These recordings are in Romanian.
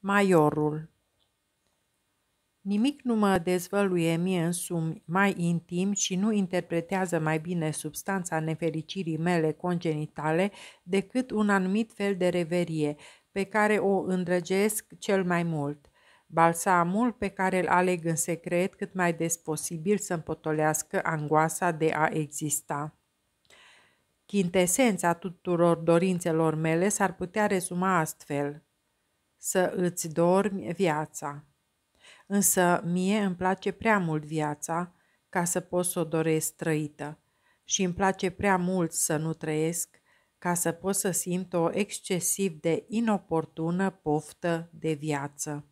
Maiorul Nimic nu mă dezvăluie mie însumi mai intim și nu interpretează mai bine substanța nefericirii mele congenitale decât un anumit fel de reverie, pe care o îndrăgesc cel mai mult. Balsamul pe care îl aleg în secret cât mai des posibil să împotolească angoasa de a exista. Chintesența tuturor dorințelor mele s-ar putea rezuma astfel – să îți dormi viața. Însă mie îmi place prea mult viața ca să pot să o doresc trăită și îmi place prea mult să nu trăiesc ca să pot să simt o excesiv de inoportună poftă de viață.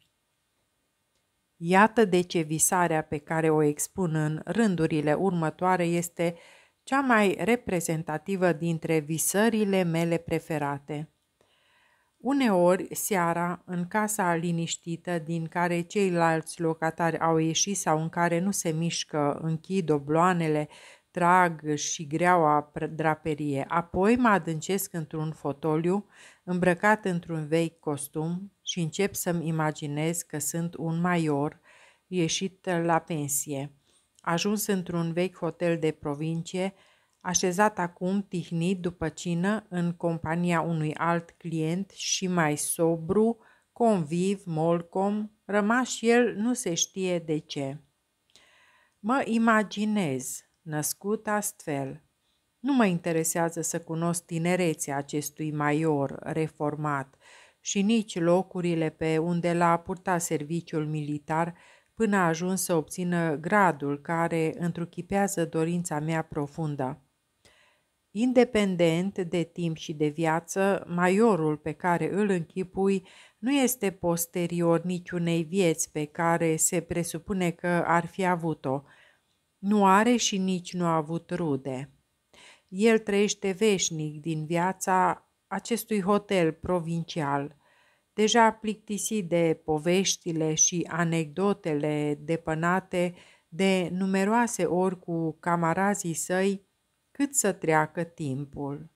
Iată de ce visarea pe care o expun în rândurile următoare este cea mai reprezentativă dintre visările mele preferate. Uneori, seara, în casa liniștită din care ceilalți locatari au ieșit sau în care nu se mișcă, închid obloanele, trag și greaua draperie, apoi mă adâncesc într-un fotoliu, îmbrăcat într-un vechi costum și încep să-mi imaginez că sunt un maior ieșit la pensie, ajuns într-un vechi hotel de provincie, așezat acum tihnit după cină în compania unui alt client și mai sobru, conviv, molcom, rămas el nu se știe de ce. Mă imaginez, născut astfel. Nu mă interesează să cunosc tinerețea acestui maior reformat și nici locurile pe unde l-a purtat serviciul militar până a ajuns să obțină gradul care întruchipează dorința mea profundă. Independent de timp și de viață, maiorul pe care îl închipui nu este posterior niciunei vieți pe care se presupune că ar fi avut-o. Nu are și nici nu a avut rude. El trăiește veșnic din viața acestui hotel provincial, deja plictisit de poveștile și anecdotele depănate de numeroase ori cu camarazii săi cât să treacă timpul.